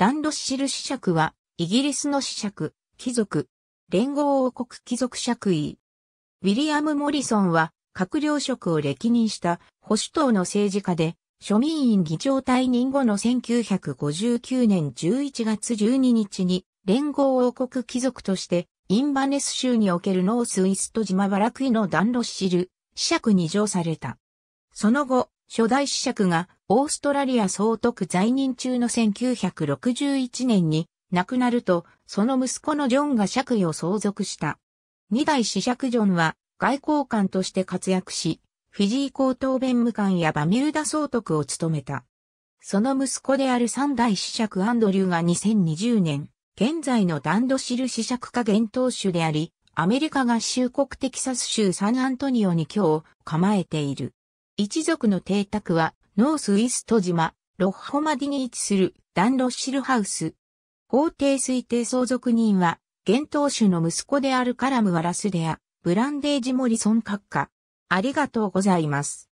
ダンロッシル子爵は、イギリスの子爵、貴族、連合王国貴族爵位。ウィリアム・モリソンは、閣僚職を歴任した保守党の政治家で、庶民院議長退任後の1959年11月12日に、連合王国貴族として、インバネス州におけるノースイスト島バラクイのダンロッシル、子爵に上された。その後、初代子爵がオーストラリア総督在任中の1961年に亡くなると、その息子のジョンが爵位を相続した。二代子爵ジョンは外交官として活躍し、フィジー高等弁務官やバミューダ総督を務めた。その息子である三代子爵アンドリューが2020年、現在のダンドシル子爵下元当主であり、アメリカ合衆国テキサス州サンアントニオに今日構えている。一族の邸宅はノースウィスト島、ロッホマディに位置するダンロッシルハウス。法定推定相続人は、現当主の息子であるカラム・ワラスデア、ブランデージ・モリソン閣下。ありがとうございます。